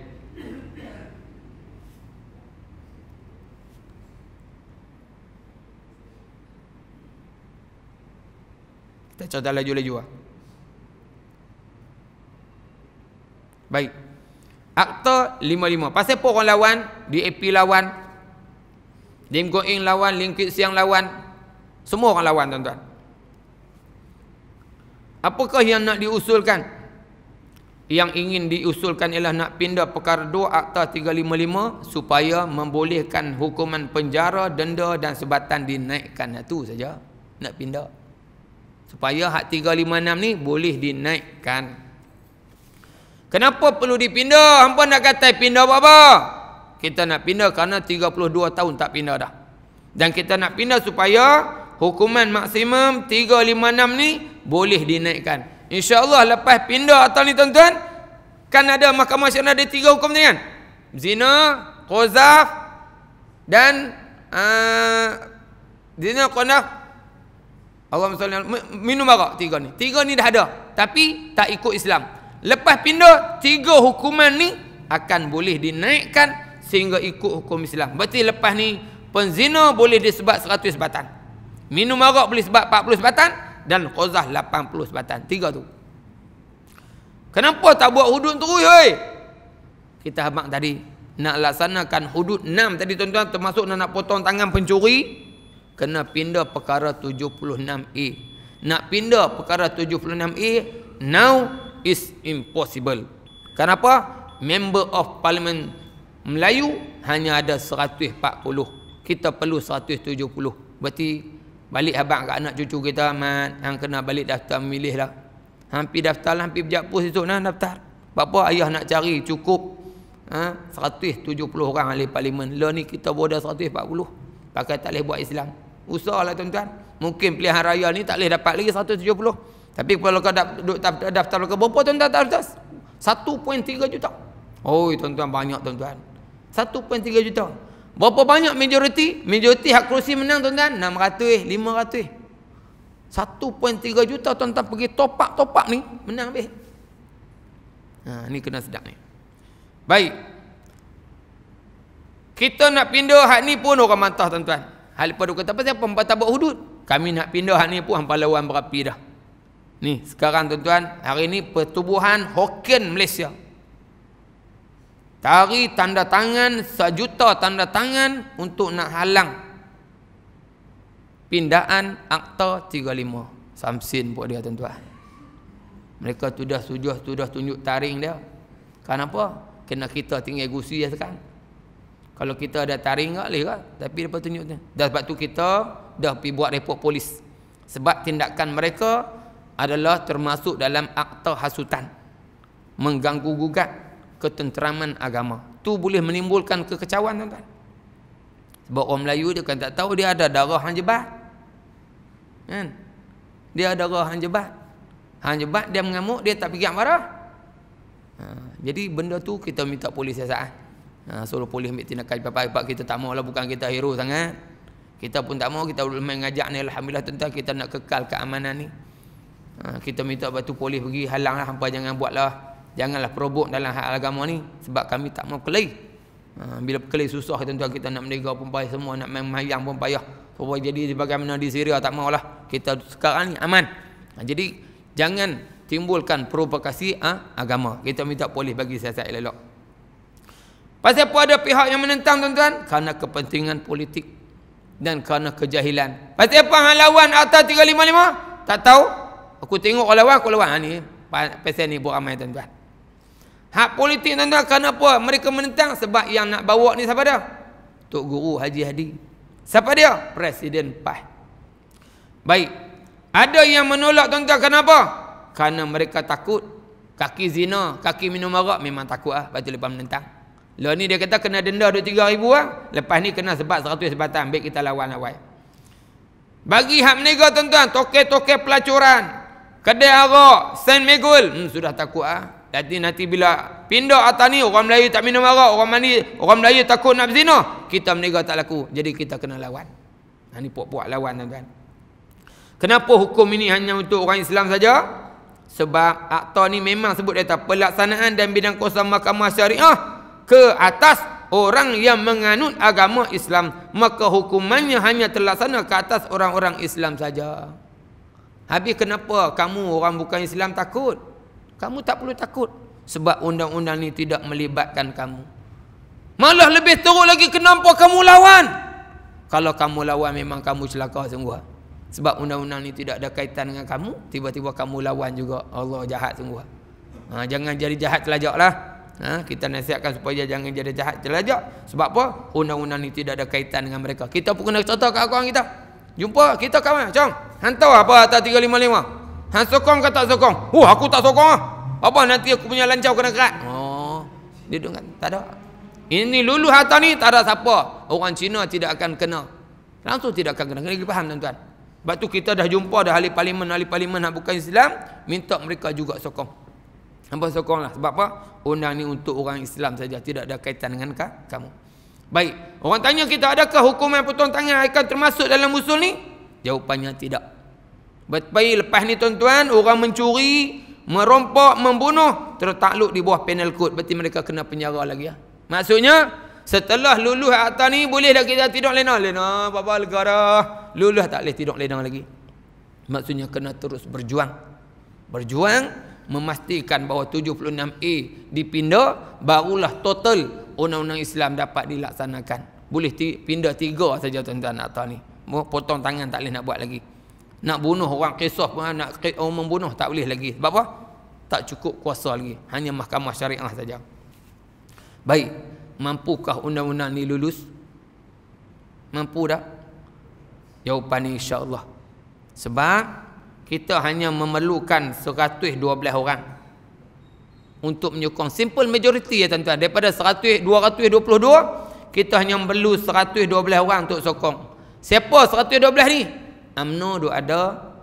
Kita contoh laju-laju lah. Baik. Akta lima, Pasal apa orang lawan? DAP lawan. Lim Goeng lawan. Lim Kit Siang lawan. Semua orang lawan tuan-tuan. Apakah yang nak diusulkan? yang ingin diusulkan ialah nak pindah perkara 2 Akta 355 supaya membolehkan hukuman penjara, denda dan sebatan dinaikkan. Itu ha, saja nak pindah. Supaya hak 356 ni boleh dinaikkan. Kenapa perlu dipindah? Hampa nak kata pindah apa-apa? Kita nak pindah kerana 32 tahun tak pindah dah. Dan kita nak pindah supaya hukuman maksimum 356 ni boleh dinaikkan. InsyaAllah lepas pindah atas ni tuan-tuan Kan ada mahkamah syariah ada tiga hukum ni kan Zina, Qozaf Dan uh, Zina, Qonaf Allah SWT Minum arak tiga ni Tiga ni dah ada Tapi tak ikut Islam Lepas pindah Tiga hukuman ni Akan boleh dinaikkan Sehingga ikut hukum Islam Berarti lepas ni Penzina boleh disebat 100 sebatan, Minum arak boleh sebat 40 batan dan Qazah 80 sebatang. Tiga tu. Kenapa tak buat hudud tu? hei? Kita habang tadi nak laksanakan hudud 6 tadi tuan-tuan termasuk nak, nak potong tangan pencuri kena pindah perkara 76A. Nak pindah perkara 76A now is impossible. Kenapa? Member of Parliament Melayu hanya ada 140. Kita perlu 170. Berarti Balik habak ke anak cucu kita Mat Yang kena balik daftar memilih lah Hampir daftar lah Hampir berjapus esok lah daftar Bapa ayah nak cari cukup ha? 170 orang ahli parlimen Lah ni kita bodoh 140 Pakai tak boleh buat Islam Usahlah tuan-tuan Mungkin pilihan raya ni tak boleh dapat lagi 170 Tapi kalau kau daftar, daftar ke berapa tuan-tuan tak atas 1.3 juta Oh tuan-tuan banyak tuan-tuan 1.3 juta Berapa banyak majoriti? Majoriti hak kerusi menang tuan-tuan 600, 500. 1.3 juta tuan-tuan pergi topak-topak ni menang habis. Ha ni kena sedap ni. Baik. Kita nak pindah hak ni pun orang mantah tuan-tuan. Hal pada kata apa siapa membatah buat hudud? Kami nak pindah hak ni pun hampa lawan berapi dah. Ni sekarang tuan-tuan, hari ni pertubuhan Hokkien Malaysia Tari tanda tangan sejuta tanda tangan untuk nak halang pindaan akta 35 samsin buat dia tuan-tuan mereka sudah sujud sudah tunjuk taring dia kenapa kena kita tinggal gusi ya sekarang kalau kita ada taring tak boleh kan tapi dia tunjuk tu dah sebab tu kita dah pergi buat repot polis sebab tindakan mereka adalah termasuk dalam akta hasutan mengganggu gugat ketenteraman agama. Tu boleh menimbulkan kekecauan tuan-tuan. Sebab orang Melayu dia kan tak tahu dia ada darah hang jebat. Kan? Dia ada darah hang jebat. Hang jebat dia mengamuk dia tak pergi marah. Ha, jadi benda tu kita minta polis siasat. Eh. Ha, suruh polis ambil tindakan cepat-cepat kita tak maulah bukan kita hero sangat. Kita pun tak mahu kita belum mengajak ni alhamdulillah tentang kita nak kekal keamanan ni. Ha, kita minta batu polis pergi halanglah hampa jangan buatlah. Janganlah perobok dalam hal agama ni sebab kami tak mau kelai. Ha, bila kelai susah tuan-tuan kita nak mendega pun payah semua nak main mayang pun payah. Sebab jadi sebagaimana di Syria tak mau lah. Kita sekarang ni aman. Ha, jadi jangan timbulkan provokasi ha, agama. Kita minta polis bagi siasat elok. Pasal apa ada pihak yang menentang tuan-tuan? Kerana kepentingan politik dan kerana kejahilan. Pasal apa hang lawan atas 355? Tak tahu. Aku tengok kau lawan, aku lawan. Ha, ni, pasal ni buat ramai tuan-tuan. Hak politik tuan-tuan kenapa mereka menentang? Sebab yang nak bawa ni siapa dia? Tok Guru Haji Hadi. Siapa dia? Presiden PAH. Baik. Ada yang menolak tuan-tuan kenapa? Karena mereka takut. Kaki zina, kaki minum arak memang takut lah. Lepas lepas menentang. Lepas ni dia kata kena denda duit tiga ribu lah. Lepas ni kena sebab seratus sebatang. Baik kita lawan lawan. Bagi hak menegak tuan-tuan. Tokek-tokek pelacuran. Kedai arak. sen Megul. Hmm, sudah takut lah. Jadi nanti bila pindah atas ni orang Melayu tak minum arak, orang mandi, orang Melayu takut nak berzina, kita menega tak laku. Jadi kita kena lawan. Ha ni puak-puak lawan tuan-tuan. Kenapa hukum ini hanya untuk orang Islam saja? Sebab akta ni memang sebut dia pelaksanaan dan bidang kuasa mahkamah syariah ke atas orang yang menganut agama Islam maka hukumannya hanya terlaksana ke atas orang-orang Islam saja. Habis kenapa kamu orang bukan Islam takut? Kamu tak perlu takut sebab undang-undang ni tidak melibatkan kamu. Malah lebih teruk lagi kenapa kamu lawan? Kalau kamu lawan memang kamu celaka sungguh. Sebab undang-undang ni tidak ada kaitan dengan kamu, tiba-tiba kamu lawan juga. Allah jahat sungguh. Ha, jangan jadi jahat telajaklah. Ha, kita nasihatkan supaya jangan jadi jahat telajak. Sebab apa? Undang-undang ni tidak ada kaitan dengan mereka. Kita pun kena contoh kat kawan kita. Jumpa kita kawan. Cong, hantar apa atas 355? Han sokong ke tak sokong? Oh, aku tak sokong ah. Apa nanti aku punya lancau kena kerat. Oh. Dia dengar, kan? tak ada. Ini lulu hata ni tak ada siapa. Orang Cina tidak akan kena. Langsung tidak akan kena. Kena faham tuan-tuan. Sebab tu kita dah jumpa dah ahli parlimen, ahli parlimen nak bukan Islam, minta mereka juga sokong. Hampa sokonglah. Sebab apa? Undang ni untuk orang Islam saja, tidak ada kaitan dengan kah? kamu. Baik. Orang tanya kita adakah hukuman potong tangan akan termasuk dalam usul ni? Jawapannya tidak. Betul lepas ni tuan-tuan orang mencuri, merompak, membunuh tertakluk di bawah penal kod. Berarti mereka kena penjara lagi ya. Maksudnya setelah lulus atas ni boleh dah kita tidur lena. Lena apa-apa negara. Lulus tak boleh tidur lena lagi. Maksudnya kena terus berjuang. Berjuang memastikan bahawa 76A dipindah barulah total undang-undang Islam dapat dilaksanakan. Boleh pindah tiga saja tuan-tuan atas ni. Potong tangan tak boleh nak buat lagi nak bunuh orang kisah pun nak orang membunuh tak boleh lagi sebab apa tak cukup kuasa lagi hanya mahkamah syariah saja baik mampukah undang-undang ni lulus mampu tak jawapan ni insyaallah sebab kita hanya memerlukan 112 orang untuk menyokong simple majority ya tuan-tuan daripada 100 222 kita hanya perlu 112 orang untuk sokong siapa 112 ni amno do ada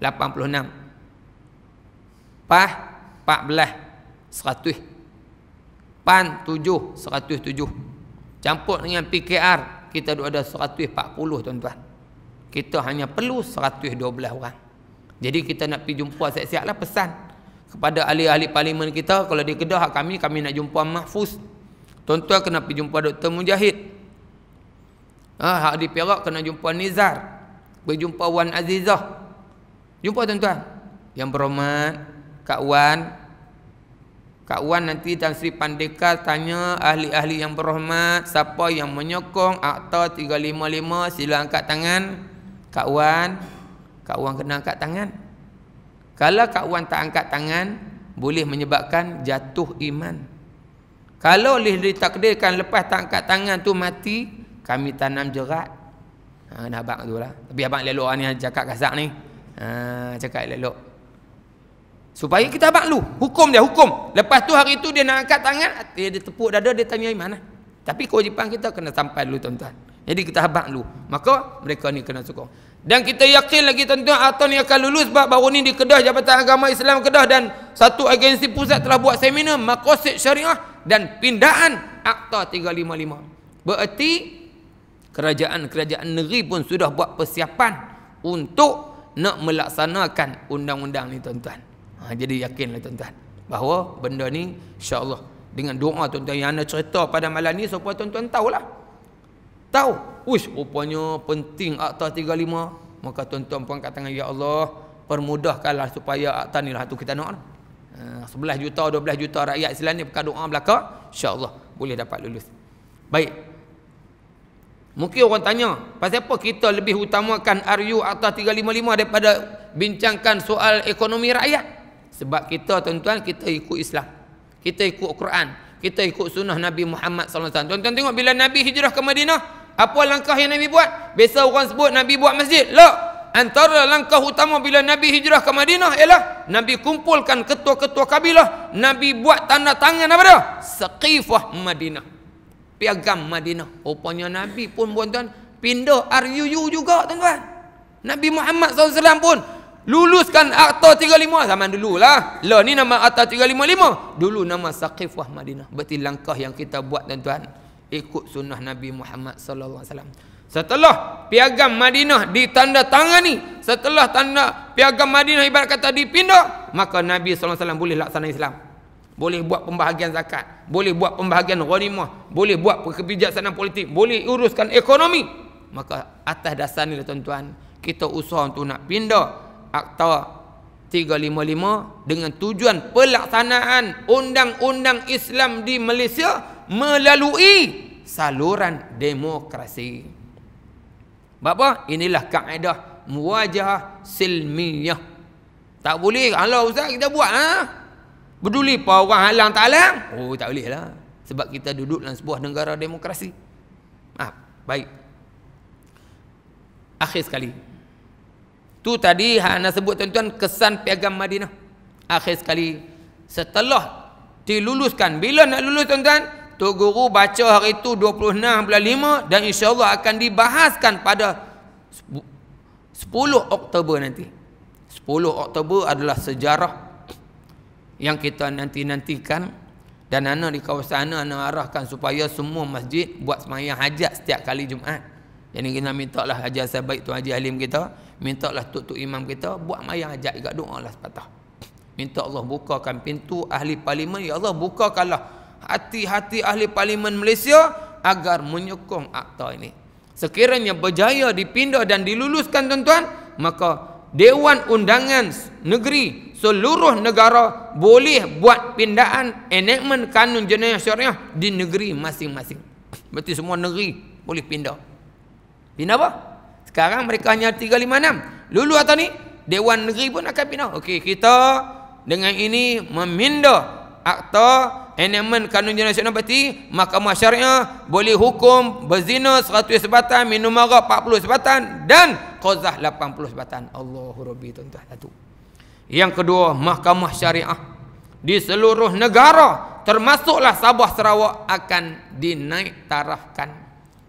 86 pah 14 100 pan 7 107 campur dengan PKR kita do ada 140 tuan-tuan kita hanya perlu 112 orang jadi kita nak pergi jumpa siap-siaplah pesan kepada ahli-ahli parlimen kita kalau di Kedah kami kami nak jumpa Mahfuz tuan-tuan kena pergi jumpa Dr. Mujahid ah ha, di Perak kena jumpa Nizar berjumpa Wan Azizah. Jumpa tuan-tuan. Yang berhormat Kak Wan. Kak Wan nanti Tan Sri Pandeka tanya ahli-ahli yang berhormat, siapa yang menyokong akta 355 sila angkat tangan. Kak Wan, Kak Wan kena angkat tangan. Kalau Kak Wan tak angkat tangan, boleh menyebabkan jatuh iman. Kalau boleh ditakdirkan lepas tak angkat tangan tu mati, kami tanam jerat ha, Kena abang tu lah Tapi abang elok lah ni ha, Cakap kasar ni ha, Cakap elok Supaya kita abang lu Hukum dia hukum Lepas tu hari tu dia nak angkat tangan Dia, dia tepuk dada dia tanya di mana lah. Tapi kewajipan kita kena sampai dulu tuan-tuan Jadi kita abang lu Maka mereka ni kena sokong dan kita yakin lagi tuan-tuan Atau ni akan lulus sebab baru ni di Kedah Jabatan Agama Islam Kedah dan satu agensi pusat telah buat seminar makosik Syariah dan pindaan Akta 355. Bererti kerajaan-kerajaan negeri pun sudah buat persiapan untuk nak melaksanakan undang-undang ni tuan-tuan. Ha, jadi yakinlah tuan-tuan bahawa benda ni insya-Allah dengan doa tuan-tuan yang ana cerita pada malam ni supaya tuan-tuan tahulah. Tahu. Uish, rupanya penting Akta 35. Maka tuan-tuan pun kat tangan Ya Allah Permudahkanlah supaya akta ni lah tu kita nak ha, Sebelah juta, dua belah juta rakyat Islam ni Bukan doa insya Allah boleh dapat lulus Baik Mungkin orang tanya, pasal apa kita lebih utamakan RU atas 355 daripada bincangkan soal ekonomi rakyat? Sebab kita tuan-tuan, kita ikut Islam. Kita ikut Quran. Kita ikut sunnah Nabi Muhammad SAW. Tuan-tuan tengok bila Nabi hijrah ke Madinah, apa langkah yang Nabi buat? Biasa orang sebut Nabi buat masjid. Loh, antara langkah utama bila Nabi hijrah ke Madinah ialah Nabi kumpulkan ketua-ketua kabilah. Nabi buat tanda tangan apa dia? Seqifah Madinah piagam Madinah. Rupanya Nabi pun tuan-tuan pindah RUU juga tuan-tuan. Nabi Muhammad SAW pun luluskan Akta 35 zaman dulu lah. Lah ni nama Akta 355. Dulu nama Saqifah Madinah. Berarti langkah yang kita buat tuan-tuan. Ikut sunnah Nabi Muhammad SAW. Setelah piagam Madinah ditanda tangani, setelah tanda piagam Madinah ibarat kata dipindah, maka Nabi SAW boleh laksana Islam boleh buat pembahagian zakat, boleh buat pembahagian ghanimah, boleh buat kebijaksanaan politik, boleh uruskan ekonomi. Maka atas dasar ni lah tuan-tuan, kita usaha untuk nak pindah akta 355 dengan tujuan pelaksanaan undang-undang Islam di Malaysia melalui saluran demokrasi. Bapa, inilah kaedah muwajah silmiah. Tak boleh. Allah Ustaz kita buat. Ha? Peduli apa orang halang tak halang? Oh tak boleh lah. Sebab kita duduk dalam sebuah negara demokrasi. Ah, baik. Akhir sekali. Tu tadi Hana sebut tuan-tuan kesan piagam Madinah. Akhir sekali. Setelah diluluskan. Bila nak lulus tuan-tuan? Tu guru baca hari itu 26 bulan 5 dan insya Allah akan dibahaskan pada 10 Oktober nanti. 10 Oktober adalah sejarah yang kita nanti-nantikan dan ana di kawasan ana ana arahkan supaya semua masjid buat semayang hajat setiap kali Jumaat. Jadi kita minta lah Haji Asabaik tu Haji Halim kita, minta lah Tok Tok Imam kita buat semayang hajat juga doa lah sepatah. Minta Allah bukakan pintu ahli parlimen, ya Allah bukakanlah hati-hati ahli parlimen Malaysia agar menyokong akta ini. Sekiranya berjaya dipindah dan diluluskan tuan-tuan, maka Dewan Undangan Negeri seluruh negara boleh buat pindaan enactment kanun jenayah syariah di negeri masing-masing. Berarti semua negeri boleh pindah. Pindah apa? Sekarang mereka hanya 356. Dulu atau ni, Dewan Negeri pun akan pindah. Okey, kita dengan ini memindah akta enactment kanun jenayah syariah berarti mahkamah syariah boleh hukum berzina 100 sebatan, minum marah 40 sebatan dan qazah 80 sebatan. Allahu Rabbi tuan-tuan. Yang kedua mahkamah syariah Di seluruh negara Termasuklah Sabah Sarawak akan dinaik tarahkan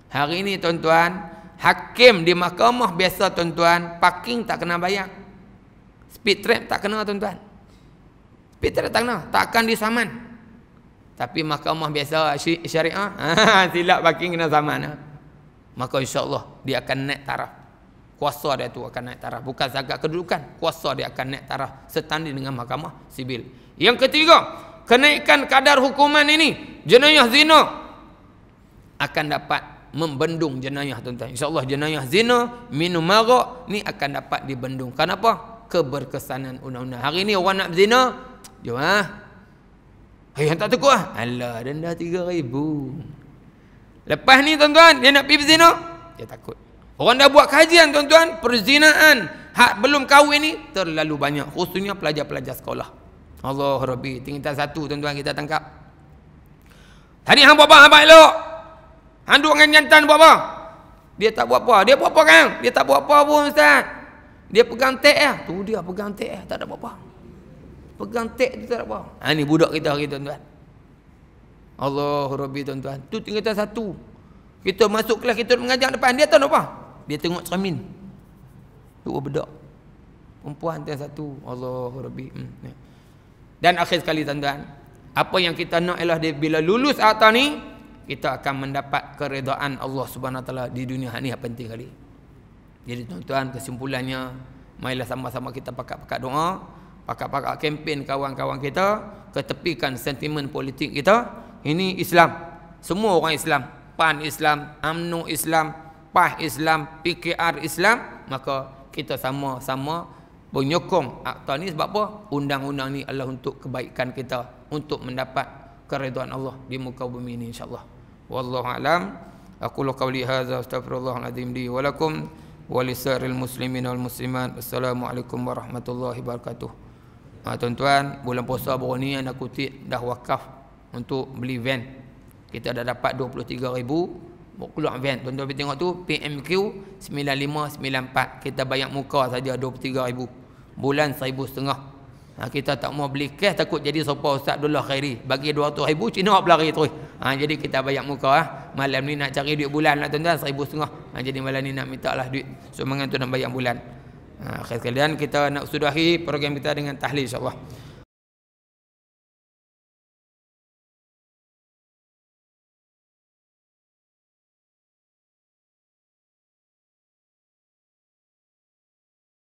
Hari ini tuan-tuan Hakim di mahkamah biasa tuan-tuan Parking tak kena bayar Speed trap tak kena tuan-tuan Speed trap tak kena Tak akan disaman Tapi mahkamah biasa syariah Silap parking kena saman ha. Maka insyaAllah dia akan naik taraf kuasa dia tu akan naik taraf bukan zakat kedudukan kuasa dia akan naik taraf setanding dengan mahkamah sibil yang ketiga kenaikan kadar hukuman ini jenayah zina akan dapat membendung jenayah tuan-tuan insyaallah jenayah zina minum marak ni akan dapat dibendung kenapa keberkesanan undang-undang hari ni orang nak zina jom ah ha? hey, yang tak teguh ah alah denda 3000 lepas ni tuan-tuan dia nak pergi berzina dia takut Orang dah buat kajian tuan-tuan, perzinaan hak belum kahwin ni terlalu banyak, khususnya pelajar-pelajar sekolah. Allah Rabbi, tinggal satu tuan-tuan kita tangkap. Tadi hang buat apa hang baik elok? Hang duduk dengan jantan buat apa? Dia tak buat apa. Dia buat apa kan? Dia tak buat apa pun ustaz. Dia pegang tek ya. Tu dia pegang tek ya. Tak ada apa-apa. Pegang tek tu tak ada apa. Ha ni budak kita hari tuan-tuan. Allah Rabbi tuan-tuan. Tu tinggal satu. Kita masuk kelas kita mengajar depan dia tahu apa? dia tengok cermin dua bedak perempuan tu satu Allahu rabbi hmm. dan akhir sekali tuan-tuan apa yang kita nak ialah dia bila lulus atas ni kita akan mendapat keredaan Allah Subhanahu wa taala di dunia ini apa penting kali jadi tuan-tuan kesimpulannya Mailah sama-sama kita pakat-pakat doa Pakat-pakat kempen kawan-kawan kita Ketepikan sentimen politik kita Ini Islam Semua orang Islam PAN Islam UMNO Islam PAH Islam, PKR Islam, maka kita sama-sama menyokong akta ni sebab apa? Undang-undang ni adalah untuk kebaikan kita untuk mendapat keriduan Allah di muka bumi ini insyaallah. allah Wallahu alam. Aku lu qawli hadza astaghfirullahalazim li wa lakum muslimin wal muslimat. Assalamualaikum warahmatullahi wabarakatuh. Ha, tuan-tuan, bulan puasa baru ni anak kutip dah wakaf untuk beli van. Kita dah dapat 23000 keluar van tuan-tuan pergi tengok tu PMQ 9594 kita bayar muka saja ribu bulan 1500 ha, kita tak mau beli cash takut jadi sopa ustaz Abdullah Khairi bagi 200000 Cina nak berlari terus ha, jadi kita bayar muka ha. malam ni nak cari duit bulan lah tuan-tuan setengah. ha, jadi malam ni nak minta lah duit sumbangan tu nak bayar bulan ha, akhir sekalian kita nak sudahi program kita dengan tahlil insyaAllah